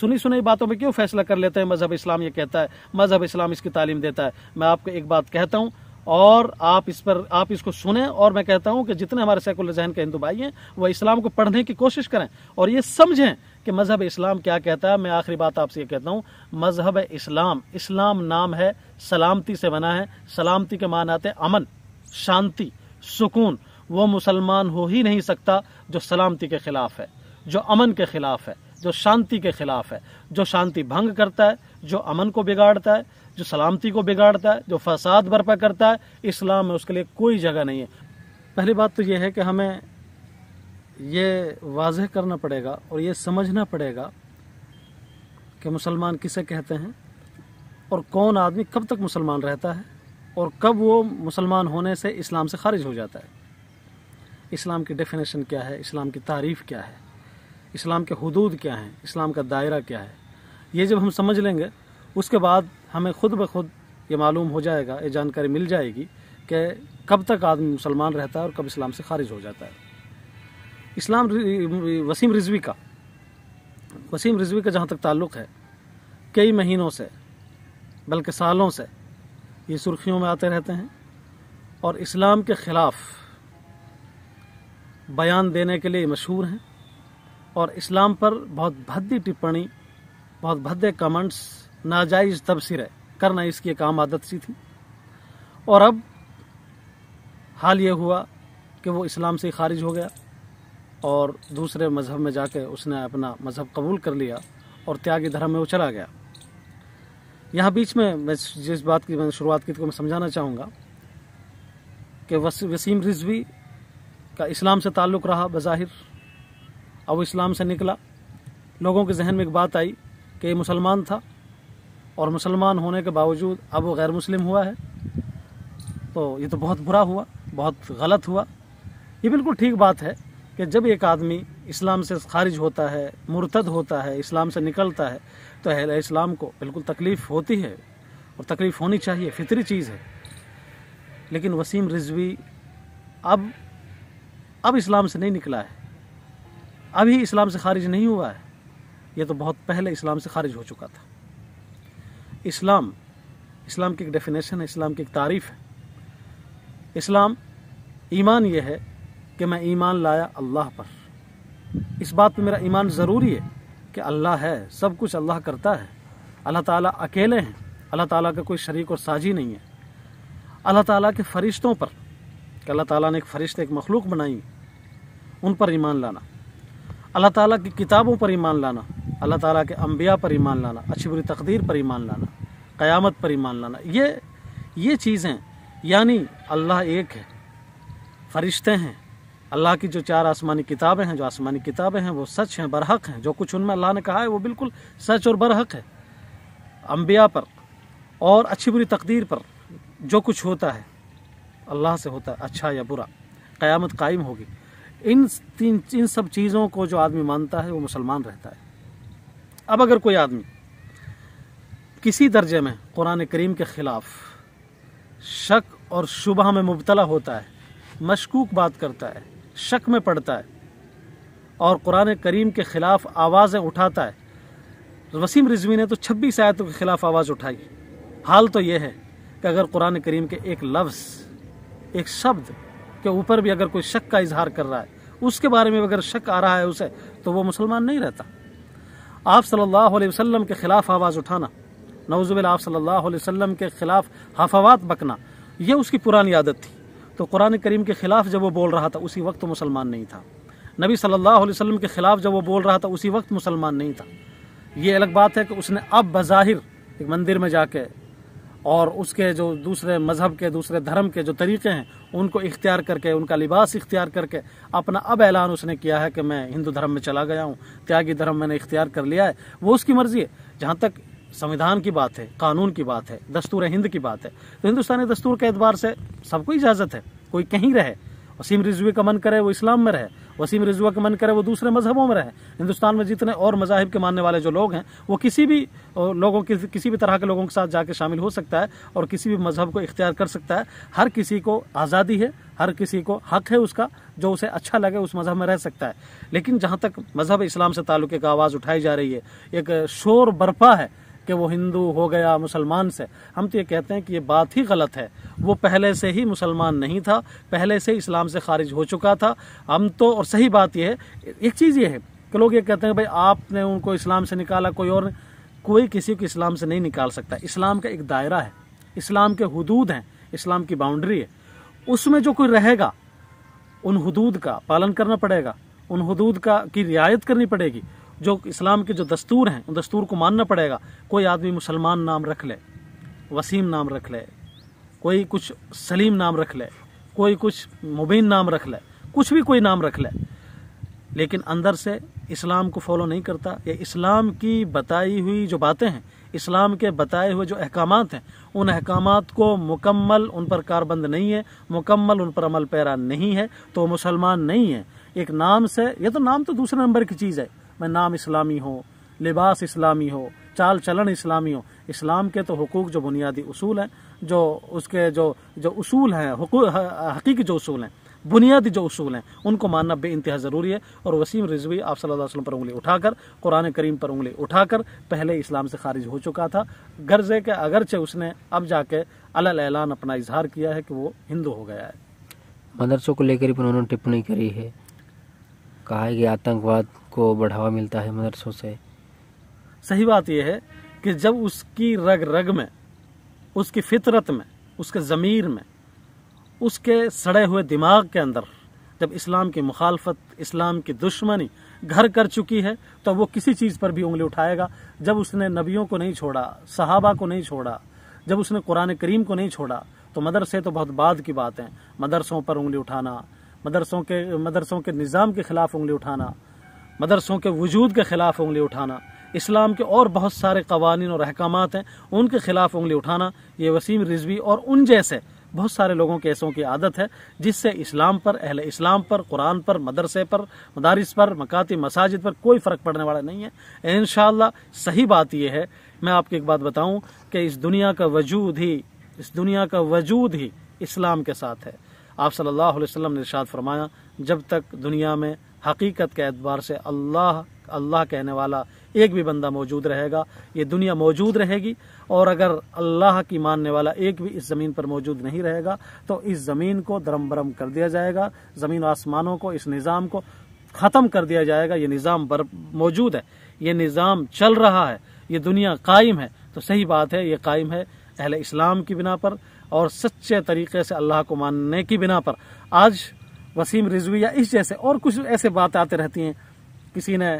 सुनी सुनी बातों पर क्यों फैसला कर लेते हैं मजहब इस्लाम ये कहता है मजहब इस्लाम इसकी तालीम देता है मैं आपको एक बात कहता हूँ और आप इस पर आप इसको सुने और मैं कहता हूं कि जितने हमारे सैकुलर जहन के हिंदू भाई हैं वह इस्लाम को पढ़ने की कोशिश करें और ये समझें कि मजहब इस्लाम क्या कहता है मैं आखिरी बात आपसे ये कहता हूँ मजहब इस्लाम इस्लाम नाम है सलामती से बना है सलामती के मान आते अमन शांति सुकून वो मुसलमान हो ही नहीं सकता जो सलामती के खिलाफ है जो अमन के खिलाफ है जो शांति के खिलाफ है जो शांति भंग करता है जो अमन को बिगाड़ता है जो सलामती को बिगाड़ता है जो फसाद बर्पा करता है इस्लाम में उसके लिए कोई जगह नहीं है पहली बात तो यह है कि हमें ये वाजह करना पड़ेगा और ये समझना पड़ेगा कि मुसलमान किसे कहते हैं और कौन आदमी कब तक मुसलमान रहता है और कब वो मुसलमान होने से इस्लाम से खारिज हो जाता है इस्लाम की डेफिनेशन क्या है इस्लाम की तारीफ़ क्या है इस्लाम के हदूद क्या हैं इस्लाम का दायरा क्या है ये जब हम समझ लेंगे उसके बाद हमें खुद ब खुद ये मालूम हो जाएगा ये जानकारी मिल जाएगी कि कब तक आदमी मुसलमान रहता है और कब इस्लाम से खारिज हो जाता है इस्लाम वसीम रिजवी का वसीम रिजवी का जहाँ तक ताल्लुक़ है कई महीनों से बल्कि सालों से ये सुर्खियों में आते रहते हैं और इस्लाम के ख़िलाफ़ बयान देने के लिए मशहूर हैं और इस्लाम पर बहुत भद्दी टिप्पणी बहुत भद्दे कमेंट्स नाजायज़ तबसरे करना इसकी एक आम आदत सी थी और अब हाल ये हुआ कि वो इस्लाम से खारिज हो गया और दूसरे मज़हब में जाके उसने अपना मज़हब कबूल कर लिया और त्यागी धर्म में वो चला गया यहाँ बीच में मैं जिस बात की मैंने शुरुआत की तो मैं समझाना चाहूँगा कि वसीम रिजवी का इस्लाम से ताल्लुक़ रहा बज़ाहिर अब इस्लाम से निकला लोगों के जहन में एक बात आई कि ये मुसलमान था और मुसलमान होने के बावजूद अब वो गैर मुस्लिम हुआ है तो ये तो बहुत बुरा हुआ बहुत गलत हुआ ये बिल्कुल ठीक बात है कि जब एक आदमी इस्लाम से खारिज होता है मुर्तद होता है इस्लाम से निकलता है तो अहल इस्लाम को बिल्कुल तकलीफ़ होती है और तकलीफ़ होनी चाहिए फितरी चीज़ है लेकिन वसीम रिजवी अब अब इस्लाम से नहीं निकला है अभी इस्लाम से खारिज नहीं हुआ है ये तो बहुत पहले इस्लाम से खारिज हो चुका था इस्लाम इस्लाम की एक डेफिनेशन है इस्लाम की एक तारीफ है इस्लाम ईमान ये है कि मैं ईमान लाया अल्लाह पर इस बात पे मेरा ईमान ज़रूरी है कि अल्लाह है सब कुछ अल्लाह करता है अल्लाह ताला अकेले हैं अल्लाह ताला का कोई शरीक और साजी नहीं है अल्लाह ताला के फरिश्तों पर कि अल्लाह ताला ने एक फरिश्ते एक मखलूक बनाई उन पर ईमान लाना अल्लाह ताला की किताबों पर ईमान लाना अल्लाह ताला के अम्बिया पर ईमान लाना अच्छी बुरी तकदीर पर ईमान लाना क़यामत पर ईमान लाना ये ये चीज़ें यानी अल्लाह एक है फरिश्ते हैं अल्लाह की जो चार आसमानी किताबें हैं जो आसमानी किताबें हैं वो सच हैं बरहक हैं जो कुछ उनमें अल्लाह ने कहा है वो बिल्कुल सच और बरहक है अम्बिया पर और अच्छी बुरी तकदीर पर जो कुछ होता है अल्लाह से होता है अच्छा या बुरा क़यामत कायम होगी इन तीन इन सब चीज़ों को जो आदमी मानता है वो मुसलमान रहता है अब अगर कोई आदमी किसी दर्जे में कुरान करीम के ख़िलाफ़ शक और शुबह में मुबतला होता है मशकूक बात करता है शक में पड़ता है और कुरान करीम के ख़िलाफ़ आवाज़ें उठाता है वसीम रिजवी ने तो छब्बीस आयतों के ख़िलाफ़ आवाज़ उठाई हाल तो यह है कि अगर कुरान करीम के एक लफ्ज़ एक शब्द के ऊपर भी अगर कोई शक का इजहार कर रहा है उसके बारे में अगर शक आ रहा है उसे तो वो मुसलमान नहीं रहता आप सल्लल्लाहु अलैहि वसल्लम के ख़िलाफ़ आवाज़ उठाना नवजुबिल आप सल्लल्लाहु अलैहि वसल्लम के ख़िलाफ़ हफावात बकना ये उसकी पुरानी आदत थी तो कुरान करीम के ख़िलाफ़ जब वो बोल रहा था उसी वक्त मुसलमान नहीं था नबी सल्लल्लाहु अलैहि वसल्लम के ख़िलाफ़ जब वो बोल रहा था उसी वक्त मुसलमान नहीं था ये अलग बात है कि उसने अब बज़ाहिर एक मंदिर में जाके और उसके जो दूसरे मज़हब के दूसरे धर्म के जो तरीक़े हैं उनको इख्तियार करके उनका लिबास इख्तियार करके अपना अब ऐलान उसने किया है कि मैं हिंदू धर्म में चला गया हूँ त्यागी धर्म मैंने इख्तियार कर लिया है वो उसकी मर्ज़ी है जहाँ तक संविधान की बात है कानून की बात है दस्तूर हिंद की बात है तो हिंदुस्तानी दस्तूर के एतबार से सबको इजाज़त है कोई कहीं रहे वसीम रिजवी का मन करे वो इस्लाम में रहे वसीम रिजवा का मन करे वो दूसरे मजहबों में रहे हिंदुस्तान में जितने और मजाहब के मानने वाले जो लोग हैं वो किसी भी लोगों के किसी भी तरह के लोगों के साथ जाके शामिल हो सकता है और किसी भी मजहब को इख्तियार कर सकता है हर किसी को आज़ादी है हर किसी को हक है उसका जो उसे अच्छा लगे उस मज़हब में रह सकता है लेकिन जहाँ तक मज़हब इस्लाम से ताल्लुक़ का आवाज़ उठाई जा रही है एक शोर बर्पा है कि वो हिंदू हो गया मुसलमान से हम तो ये कहते हैं कि ये बात ही गलत है वो पहले से ही मुसलमान नहीं था पहले से इस्लाम से खारिज हो चुका था हम तो और सही बात यह है एक चीज़ ये है कि लोग ये कहते हैं भाई आपने उनको इस्लाम से निकाला कोई और कोई किसी को इस्लाम से नहीं निकाल सकता इस्लाम का एक दायरा है इस्लाम के हदूद हैं इस्लाम की बाउंड्री है उसमें जो कोई रहेगा उन हदूद का पालन करना पड़ेगा उन हदूद का की रियायत करनी पड़ेगी जो इस्लाम के जो दस्तूर हैं उन दस्तूर को मानना पड़ेगा कोई आदमी मुसलमान नाम रख ले वसीम नाम रख ले कोई कुछ सलीम नाम रख ले कोई कुछ मुबीन नाम रख ले कुछ भी कोई नाम रख ले लेकिन अंदर से इस्लाम को फॉलो नहीं करता या इस्लाम की बताई हुई जो बातें हैं इस्लाम के बताए हुए जो अहकाम हैं उन अहकाम को मुकम्मल उन पर कारबंद नहीं है मुकम्मल उन पर अमल पैरा नहीं है तो मुसलमान नहीं है एक नाम से ये तो नाम तो दूसरे नंबर की चीज़ है मैं नाम इस्लामी हो लिबास इस्लामी हो चाल चलन इस्लामी हो इस्लाम के तो हकूक़ जो बुनियादी असूल हैं जो उसके जो जो उसूल हैं हकीकी जो उसूल हैं बुनियादी जो उसूल हैं उनको मानना बे इंतहा ज़रूरी है और वसीम रिजवी आप सल्लल्लाहु अलैहि वसल्लम पर उंगली उठाकर कुरान करीम पर उंगली उठाकर पहले इस्लाम से खारिज हो चुका था गर्ज है कि अगरचे उसने अब जाके अल ऐलान अपना इजहार किया है कि वो हिंदू हो गया है मदरसों को लेकर उन्होंने टिप्पणी करी है कहा है कि आतंकवाद को बढ़ावा मिलता है मदरसों से सही बात यह है कि जब उसकी रग रग में उसकी फितरत में उसके ज़मीर में उसके सड़े हुए दिमाग के अंदर जब इस्लाम की मुखालफत इस्लाम की दुश्मनी घर कर चुकी है तो वो किसी चीज़ पर भी उंगली उठाएगा जब उसने नबियों को नहीं छोड़ा सहाबा को नहीं छोड़ा जब उसने कुरान करीम को नहीं छोड़ा तो मदरसे तो बहुत बाद की बात है मदरसों पर उंगली उठाना मदरसों के मदरसों के निज़ाम के ख़िलाफ़ उंगली उठाना मदरसों के वजूद के ख़िलाफ़ उंगली उठाना इस्लाम के और बहुत सारे कवानीन और अहकाम हैं उनके खिलाफ उंगली उठाना ये वसीम रिजवी और उन जैसे बहुत सारे लोगों के ऐसों की आदत है जिससे इस्लाम पर अहल इस्लाम पर कुरान पर मदरसे पर मदारस पर मकाती मसाजिद पर कोई फ़र्क पड़ने वाला नहीं है इन सही बात यह है मैं आपको एक बात बताऊं कि इस दुनिया का वजूद ही इस दुनिया का वजूद ही इस्लाम के साथ है आप सल्लल्लाहु अलैहि वसल्लम ने इरशाद फरमाया जब तक दुनिया में हकीकत के एतबार से अल्लाह अल्लाह कहने वाला एक भी बंदा मौजूद रहेगा ये दुनिया मौजूद रहेगी और अगर अल्लाह की मानने वाला एक भी इस ज़मीन पर मौजूद नहीं रहेगा तो इस ज़मीन को दरम भरम कर दिया जाएगा ज़मीन आसमानों को इस निज़ाम को ख़त्म कर दिया जाएगा ये निज़ाम मौजूद है ये निज़ाम चल रहा है ये दुनिया कायम है तो सही बात है ये कायम है अहल इस्लाम की बिना पर और सच्चे तरीके से अल्लाह को मानने की बिना पर आज वसीम रिजवी या इस जैसे और कुछ ऐसे बातें आते रहती हैं किसी ने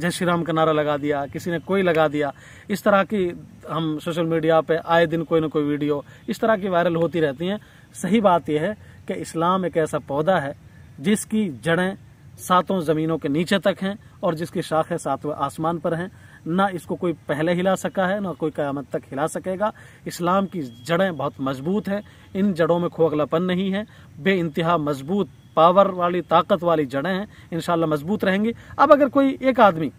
जय श्री राम का नारा लगा दिया किसी ने कोई लगा दिया इस तरह की हम सोशल मीडिया पे आए दिन कोई ना कोई वीडियो इस तरह की वायरल होती रहती हैं सही बात यह है कि इस्लाम एक ऐसा पौधा है जिसकी जड़ें सातों ज़मीनों के नीचे तक हैं और जिसकी शाखें सातवें आसमान पर हैं ना इसको कोई पहले हिला सका है ना कोई क़्यामत तक हिला सकेगा इस्लाम की जड़ें बहुत मजबूत हैं इन जड़ों में खोखलापन नहीं है बे इंतहा मजबूत पावर वाली ताकत वाली जड़ें हैं इनशाला मजबूत रहेंगी अब अगर कोई एक आदमी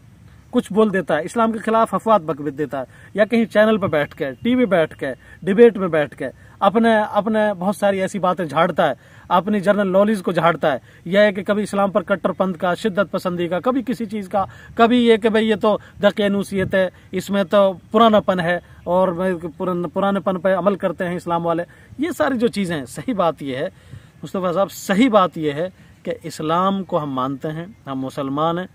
कुछ बोल देता है इस्लाम के खिलाफ अफवाह बकबित देता है या कहीं चैनल पर बैठ के टीवी बैठ के डिबेट में बैठ के अपने अपने बहुत सारी ऐसी बातें झाड़ता है अपनी जनरल नॉलेज को झाड़ता है यह है कि कभी इस्लाम पर कट्टरपंथ का शिद्दत पसंदी का कभी किसी चीज़ का कभी ये कि भाई ये तो दकनूसीत है इसमें तो पुरानापन है और पुरानेपन पर अमल करते हैं इस्लाम वाले ये सारी जो चीज़ें हैं सही बात यह है मुस्तफ़ा साहब सही बात यह है कि इस्लाम को हम मानते हैं हम मुसलमान हैं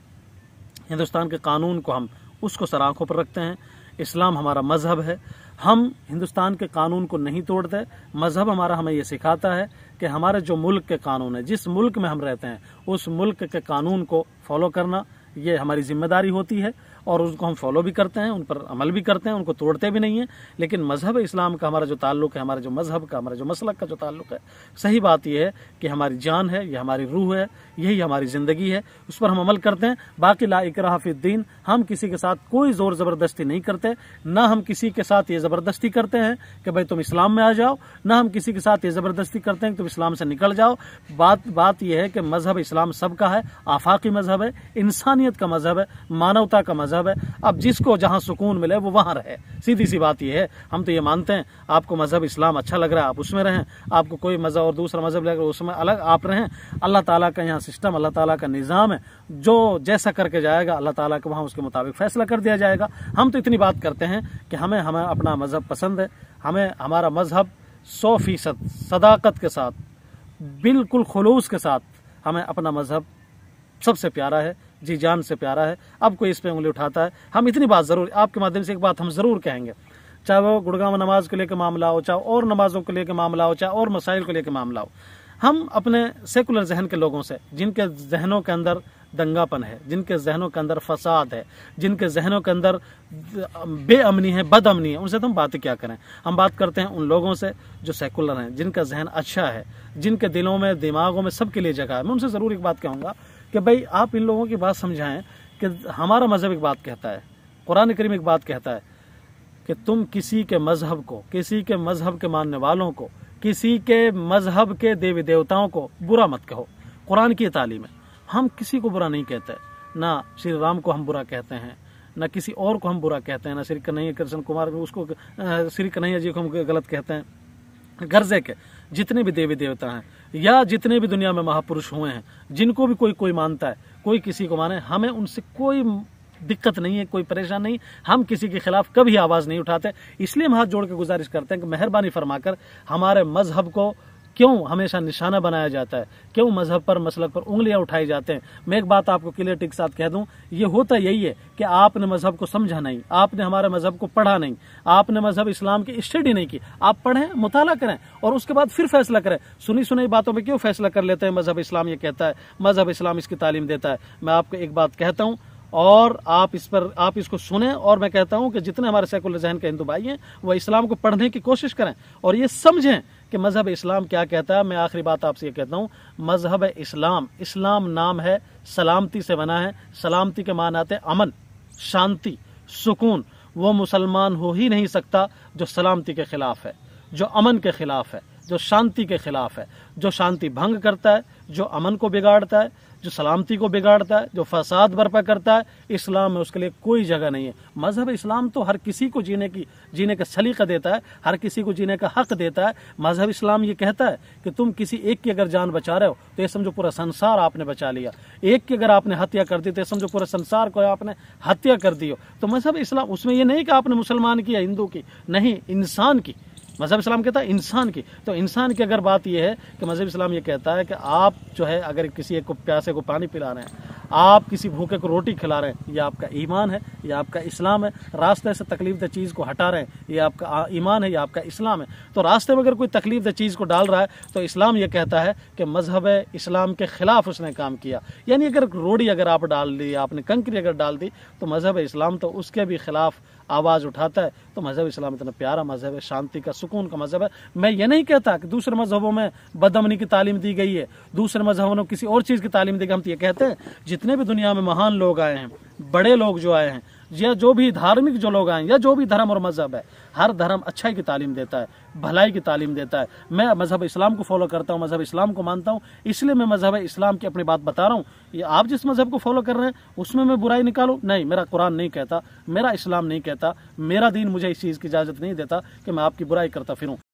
हिंदुस्तान के कानून को हम उसको सराखों पर रखते हैं इस्लाम हमारा मज़हब है हम हिंदुस्तान के कानून को नहीं तोड़ते मज़हब हमारा हमें ये सिखाता है कि हमारे जो मुल्क के कानून है जिस मुल्क में हम रहते हैं उस मुल्क के कानून को फॉलो करना ये हमारी जिम्मेदारी होती है और उसको हम फॉलो भी करते हैं उन पर अमल भी करते हैं उनको तोड़ते भी नहीं हैं लेकिन मजहब इस्लाम का हमारा जो ताल्लुक है हमारे जो मजहब का हमारे जो मसलक का जो ताल्लुक है सही बात यह है कि हमारी जान है यह हमारी रूह है यही हमारी ज़िंदगी है उस पर हम अमल करते हैं बाकी ला इकराफिद्दीन हम किसी के साथ कोई ज़ोर ज़बरदस्ती नहीं करते ना हम किसी के साथ ये ज़बरदस्ती करते हैं कि भाई तुम इस्लाम में आ जाओ ना हम किसी के साथ ये ज़बरदस्ती करते हैं कि तुम इस्लाम से निकल जाओ बात बात यह है कि मजहब इस्लाम सबका है आफाकी मजहब है इंसानियत का मजहब है मानवता का मजहब मज़हब है अब जिसको जहाँ सुकून मिले वो वहाँ रहे सीधी सी बात यह है हम तो ये मानते हैं आपको मज़हब इस्लाम अच्छा लग रहा है आप उसमें रहें आपको कोई मज़हब और दूसरा मज़हब लग रहा है उसमें अलग आप रहें अल्लाह ताला का यहाँ सिस्टम अल्लाह ताला का निज़ाम है जो जैसा करके जाएगा अल्लाह ताला के वहाँ उसके मुताबिक फ़ैसला कर दिया जाएगा हम तो इतनी बात करते हैं कि हमें हमें अपना मज़हब पसंद है हमें हमारा मज़हब सौ फीसद सदाकत के साथ बिल्कुल खलूस के साथ हमें अपना मज़हब सबसे प्यारा है जी जान से प्यारा है अब कोई इस पर उंगली उठाता है हम इतनी बात ज़रूर आपके माध्यम से एक बात हम ज़रूर कहेंगे चाहे वो गुड़गांव नमाज को लेकर मामला हो चाहे और नमाजों को लेकर मामला हो चाहे और मसाइल को लेकर मामला हो हम अपने सेकुलर जहन के लोगों से जिनके जहनों के अंदर दंगापन है जिनके जहनों के अंदर फसाद है जिनके जहनों के अंदर बेअमनी है बदअमनी है उनसे तो हम बात क्या करें हम बात करते हैं उन लोगों से जो सेकुलर हैं जिनका जहन अच्छा है जिनके दिलों में दिमागों में सबके लिए जगह है मैं उनसे ज़रूर एक बात कहूँगा कि भाई आप इन लोगों की बात समझाएं कि हमारा मज़हब एक बात कहता है कुरान करीम एक बात कहता है कि तुम किसी के मज़हब को किसी के मज़हब के मानने वालों को किसी के मज़हब के देवी देवताओं को बुरा मत कहो कुरान की तालीम है हम किसी को बुरा नहीं कहते ना श्री राम को हम बुरा कहते हैं ना किसी और को हम बुरा कहते हैं ना श्री कन्हैया कृष्ण कुमार उसको श्री कन्हैया जी को हम गलत कहते हैं गर्जे के जितने भी देवी देवता हैं या जितने भी दुनिया में महापुरुष हुए हैं जिनको भी कोई कोई मानता है कोई किसी को माने हमें उनसे कोई दिक्कत नहीं है कोई परेशान नहीं हम किसी के खिलाफ कभी आवाज़ नहीं उठाते इसलिए हम हाथ जोड़ के गुजारिश करते हैं कि मेहरबानी फरमाकर हमारे मजहब को क्यों हमेशा निशाना बनाया जाता है क्यों मजहब पर मसलक पर उंगलियां उठाए जाते हैं मैं एक बात आपको क्लियर के साथ कह दूं ये होता यही है कि आपने मजहब को समझा नहीं आपने हमारे मजहब को पढ़ा नहीं आपने मजहब इस्लाम की स्टडी नहीं की आप पढ़ें मुताला करें और उसके बाद फिर फैसला करें सुनी सुनी बातों में क्यों फैसला कर लेते हैं मजहब इस्लाम ये कहता है मजहब इस्लाम इसकी तालीम देता है मैं आपको एक बात कहता हूँ और आप इस पर आप इसको सुने और मैं कहता हूं कि जितने हमारे सेकुलर जहन के हिंदू भाई हैं वह इस्लाम को पढ़ने की कोशिश करें और ये समझें कि मज़हब इस्लाम क्या कहता है मैं आखिरी बात आपसे ये कहता हूँ मज़हब इस्लाम इस्लाम नाम है सलामती से बना है सलामती के मान आते अमन शांति सुकून वो मुसलमान हो ही नहीं सकता जो सलामती के ख़िलाफ़ है जो अमन के ख़िलाफ़ है जो शांति के ख़िलाफ़ है जो शांति भंग करता है जो अमन को बिगाड़ता है जो सलामती को बिगाड़ता है जो फसाद बर्पा करता है इस्लाम में उसके लिए कोई जगह नहीं है मजहब इस्लाम तो हर किसी को जीने की जीने का सलीका देता है हर किसी को जीने का हक देता है मजहब इस्लाम ये कहता है कि तुम किसी एक की अगर जान बचा रहे हो तो ये समझो पूरा संसार आपने बचा लिया एक की अगर आपने हत्या कर दी तो ये समझो पूरे संसार को आपने हत्या कर दी हो तो मजहब इस्लाम उसमें ये नहीं कि आपने मुसलमान की या हिंदू की नहीं इंसान की मज़हब इस्लाम कहता है इंसान की तो इंसान की अगर बात यह है कि मज़हब इस्लाम ये कहता है कि आप जो है अगर किसी एक को प्यासे को पानी पिला रहे हैं आप किसी भूखे को रोटी खिला रहे हैं ये आपका ईमान है ये आपका इस्लाम है रास्ते से तकलीफ दह चीज़ को हटा रहे हैं ये आपका ईमान है ये आपका इस्लाम है तो रास्ते में अगर कोई तकलीफ दह चीज़ को डाल रहा है तो इस्लाम ये कहता है कि मजहब इस्लाम के ख़िलाफ़ उसने काम किया यानी अगर रोड़ी अगर आप डाल दी आपने कंकरी अगर डाल दी तो मजहब इस्लाम तो उसके भी ख़िलाफ़ आवाज़ उठाता है तो मज़हब इस्लाम इतना प्यारा मज़हब है शांति का सुकून का मज़हब है मैं ये नहीं कहता कि दूसरे मज़हबों में बदमनी की तालीम दी गई है दूसरे मज़हबों ने किसी और चीज़ की तालीम दी गई हम तो ये कहते हैं जितने भी दुनिया में महान लोग आए हैं बड़े लोग जो आए हैं या जो भी धार्मिक जो लोग आए या जो भी धर्म और मज़हब है हर धर्म अच्छाई की तालीम देता है भलाई की तालीम देता है मैं मज़हब इस्लाम को फॉलो करता हूँ मज़हब इस्लाम को मानता हूँ इसलिए मैं मज़हब इस्लाम की अपनी बात बता रहा हूँ ये आप जिस मज़हब को फॉलो कर रहे हैं उसमें मैं बुराई निकालूँ नहीं मेरा कुरान नहीं कहता मेरा इस्लाम नहीं कहता मेरा दीन मुझे इस चीज़ की इजाज़त नहीं देता कि मैं आपकी बुराई करता फिरूँ